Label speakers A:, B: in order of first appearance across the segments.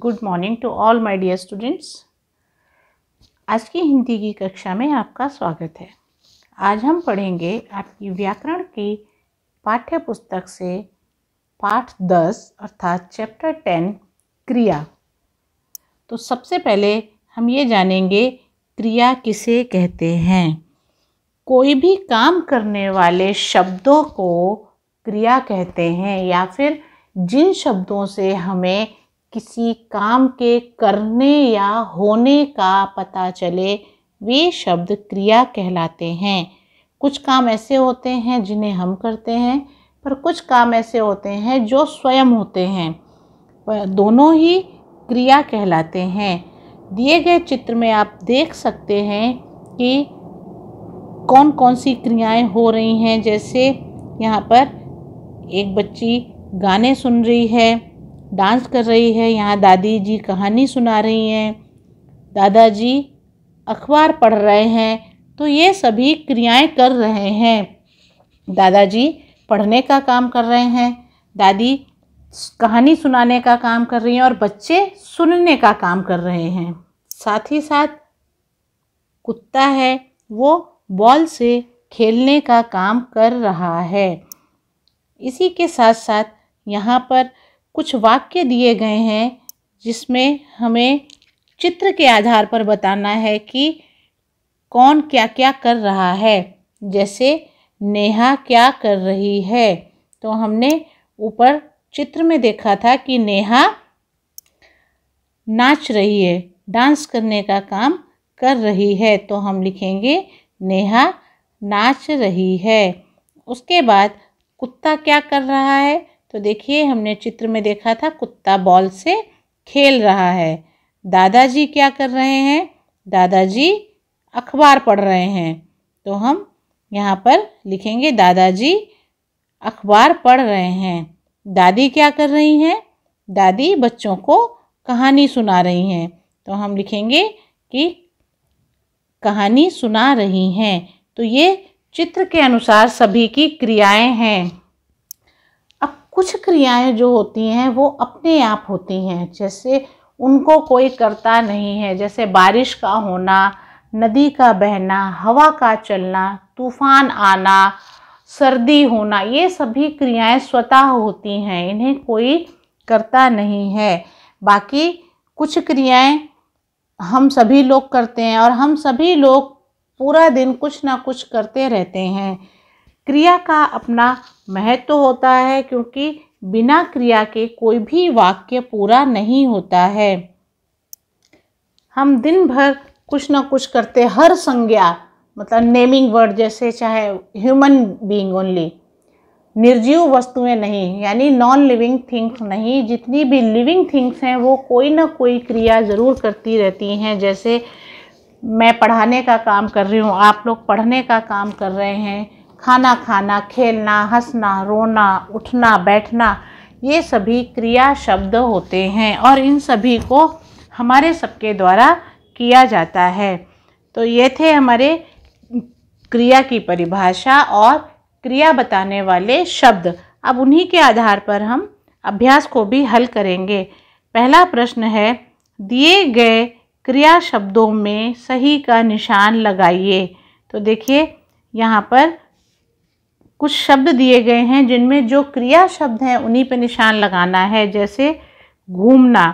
A: good morning to all my dear students आज की हिंदी की कक्षा में आपका स्वागत है आज हम पढ़ेंगे आपकी व्याकरण की पाठ्य पुस्तक से पाठ दस अर्थात चैप्टर टेन क्रिया तो सबसे पहले हम ये जानेंगे क्रिया किसे कहते हैं कोई भी काम करने वाले शब्दों को क्रिया कहते हैं या फिर जिन शब्दों से हमें किसी काम के करने या होने का पता चले वे शब्द क्रिया कहलाते हैं कुछ काम ऐसे होते हैं जिन्हें हम करते हैं पर कुछ काम ऐसे होते हैं जो स्वयं होते हैं दोनों ही क्रिया कहलाते हैं दिए गए चित्र में आप देख सकते हैं कि कौन कौन सी क्रियाएं हो रही हैं जैसे यहाँ पर एक बच्ची गाने सुन रही है डांस कर रही है यहाँ दादी जी कहानी सुना रही हैं दादाजी अखबार पढ़ रहे हैं तो ये सभी क्रियाएं कर रहे हैं दादाजी पढ़ने का काम कर रहे हैं दादी कहानी सुनाने का काम कर रही हैं और बच्चे सुनने का काम कर रहे हैं साथ ही साथ कुत्ता है वो बॉल से खेलने का काम कर रहा है इसी के साथ साथ यहाँ पर कुछ वाक्य दिए गए हैं जिसमें हमें चित्र के आधार पर बताना है कि कौन क्या क्या कर रहा है जैसे नेहा क्या कर रही है तो हमने ऊपर चित्र में देखा था कि नेहा नाच रही है डांस करने का काम कर रही है तो हम लिखेंगे नेहा नाच रही है उसके बाद कुत्ता क्या कर रहा है तो देखिए हमने चित्र में देखा था कुत्ता बॉल से खेल रहा है दादाजी क्या कर रहे हैं दादाजी अखबार पढ़ रहे हैं तो हम यहाँ पर लिखेंगे दादाजी अखबार पढ़ रहे हैं दादी क्या कर रही हैं दादी बच्चों को कहानी सुना रही हैं तो हम लिखेंगे कि कहानी सुना रही हैं तो ये चित्र के अनुसार सभी की क्रियाएं हैं कुछ क्रियाएं जो होती हैं वो अपने आप होती हैं जैसे उनको कोई करता नहीं है जैसे बारिश का होना नदी का बहना हवा का चलना तूफान आना सर्दी होना ये सभी क्रियाएं स्वतः होती हैं इन्हें कोई करता नहीं है बाकी कुछ क्रियाएं हम सभी लोग करते हैं और हम सभी लोग पूरा दिन कुछ ना कुछ करते रहते हैं क्रिया का अपना महत्व होता है क्योंकि बिना क्रिया के कोई भी वाक्य पूरा नहीं होता है हम दिन भर कुछ ना कुछ करते हर संज्ञा मतलब नेमिंग वर्ड जैसे चाहे ह्यूमन बीइंग ओनली निर्जीव वस्तुएं नहीं यानी नॉन लिविंग थिंग्स नहीं जितनी भी लिविंग थिंग्स हैं वो कोई ना कोई क्रिया ज़रूर करती रहती हैं जैसे मैं पढ़ाने का काम कर रही हूँ आप लोग पढ़ने का काम कर रहे हैं खाना खाना खेलना हंसना रोना उठना बैठना ये सभी क्रिया शब्द होते हैं और इन सभी को हमारे सबके द्वारा किया जाता है तो ये थे हमारे क्रिया की परिभाषा और क्रिया बताने वाले शब्द अब उन्हीं के आधार पर हम अभ्यास को भी हल करेंगे पहला प्रश्न है दिए गए क्रिया शब्दों में सही का निशान लगाइए तो देखिए यहाँ पर कुछ शब्द दिए गए हैं जिनमें जो क्रिया शब्द हैं उन्हीं पर निशान लगाना है जैसे घूमना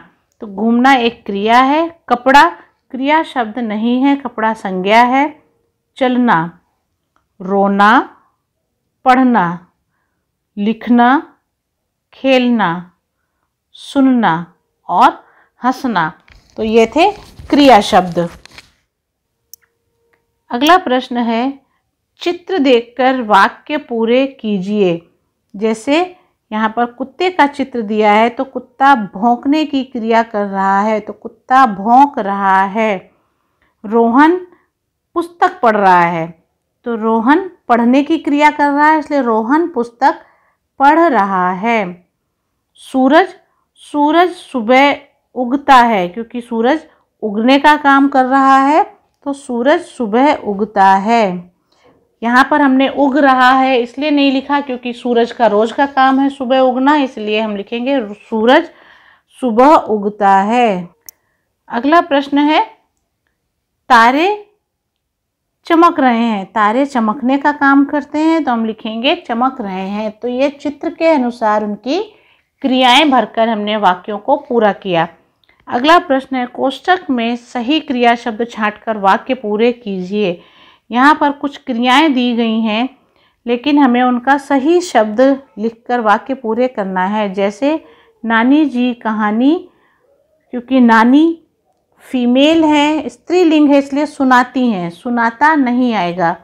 A: तो घूमना एक क्रिया है कपड़ा क्रिया शब्द नहीं है कपड़ा संज्ञा है चलना रोना पढ़ना लिखना खेलना सुनना और हंसना तो ये थे क्रिया शब्द अगला प्रश्न है चित्र देखकर वाक्य पूरे कीजिए जैसे यहाँ पर कुत्ते का चित्र दिया है तो कुत्ता भौंकने की क्रिया कर रहा है तो कुत्ता भौंक रहा है रोहन पुस्तक पढ़ रहा है तो रोहन पढ़ने की क्रिया कर रहा है इसलिए रोहन पुस्तक पढ़ रहा है सूरज सूरज सुबह उगता है क्योंकि सूरज उगने का काम कर रहा है तो सूरज सुबह उगता है यहाँ पर हमने उग रहा है इसलिए नहीं लिखा क्योंकि सूरज का रोज का काम है सुबह उगना इसलिए हम लिखेंगे सूरज सुबह उगता है अगला प्रश्न है तारे चमक रहे हैं तारे चमकने का काम करते हैं तो हम लिखेंगे चमक रहे हैं तो ये चित्र के अनुसार उनकी क्रियाएं भरकर हमने वाक्यों को पूरा किया अगला प्रश्न है कोष्टक में सही क्रिया शब्द छाँट वाक्य पूरे कीजिए यहाँ पर कुछ क्रियाएं दी गई हैं लेकिन हमें उनका सही शब्द लिखकर वाक्य पूरे करना है जैसे नानी जी कहानी क्योंकि नानी फीमेल है स्त्रीलिंग है इसलिए सुनाती हैं सुनाता नहीं आएगा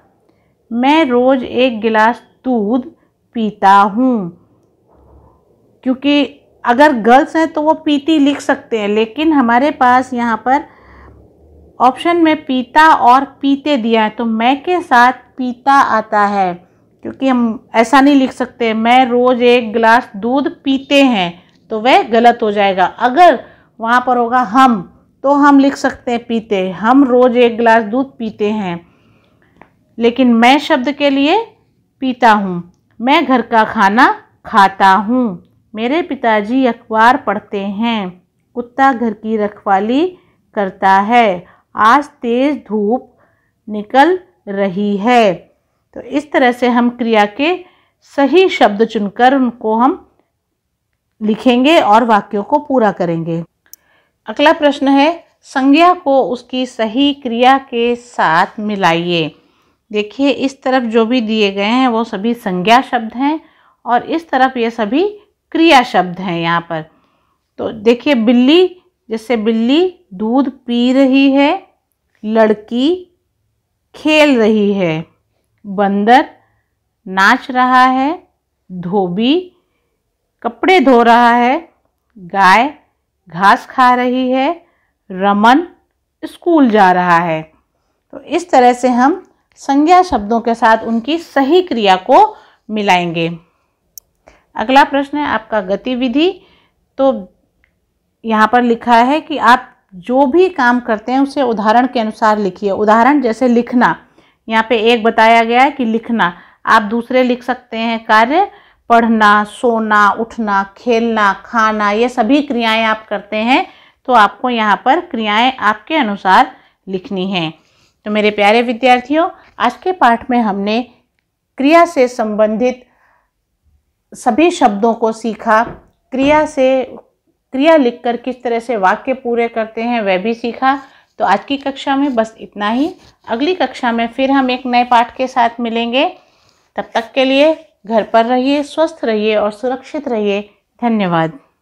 A: मैं रोज़ एक गिलास दूध पीता हूँ क्योंकि अगर गर्ल्स हैं तो वो पीती लिख सकते हैं लेकिन हमारे पास यहाँ पर ऑप्शन में पीता और पीते दिया है तो मैं के साथ पीता आता है क्योंकि हम ऐसा नहीं लिख सकते मैं रोज़ एक गिलास दूध पीते हैं तो वह गलत हो जाएगा अगर वहाँ पर होगा हम तो हम लिख सकते हैं पीते हम रोज़ एक गिलास दूध पीते हैं लेकिन मैं शब्द के लिए पीता हूँ मैं घर का खाना खाता हूँ मेरे पिताजी अखबार पढ़ते हैं कुत्ता घर की रखवाली करता है आज तेज धूप निकल रही है तो इस तरह से हम क्रिया के सही शब्द चुनकर उनको हम लिखेंगे और वाक्यों को पूरा करेंगे अगला प्रश्न है संज्ञा को उसकी सही क्रिया के साथ मिलाइए देखिए इस तरफ जो भी दिए गए हैं वो सभी संज्ञा शब्द हैं और इस तरफ ये सभी क्रिया शब्द हैं यहाँ पर तो देखिए बिल्ली जैसे बिल्ली दूध पी रही है लड़की खेल रही है बंदर नाच रहा है धोबी कपड़े धो रहा है गाय घास खा रही है रमन स्कूल जा रहा है तो इस तरह से हम संज्ञा शब्दों के साथ उनकी सही क्रिया को मिलाएंगे अगला प्रश्न है आपका गतिविधि तो यहाँ पर लिखा है कि आप जो भी काम करते हैं उसे उदाहरण के अनुसार लिखिए उदाहरण जैसे लिखना यहाँ पे एक बताया गया है कि लिखना आप दूसरे लिख सकते हैं कार्य पढ़ना सोना उठना खेलना खाना ये सभी क्रियाएं आप करते हैं तो आपको यहाँ पर क्रियाएं आपके अनुसार लिखनी हैं तो मेरे प्यारे विद्यार्थियों आज के पाठ में हमने क्रिया से संबंधित सभी शब्दों को सीखा क्रिया से क्रिया लिखकर किस तरह से वाक्य पूरे करते हैं वह भी सीखा तो आज की कक्षा में बस इतना ही अगली कक्षा में फिर हम एक नए पाठ के साथ मिलेंगे तब तक के लिए घर पर रहिए स्वस्थ रहिए और सुरक्षित रहिए धन्यवाद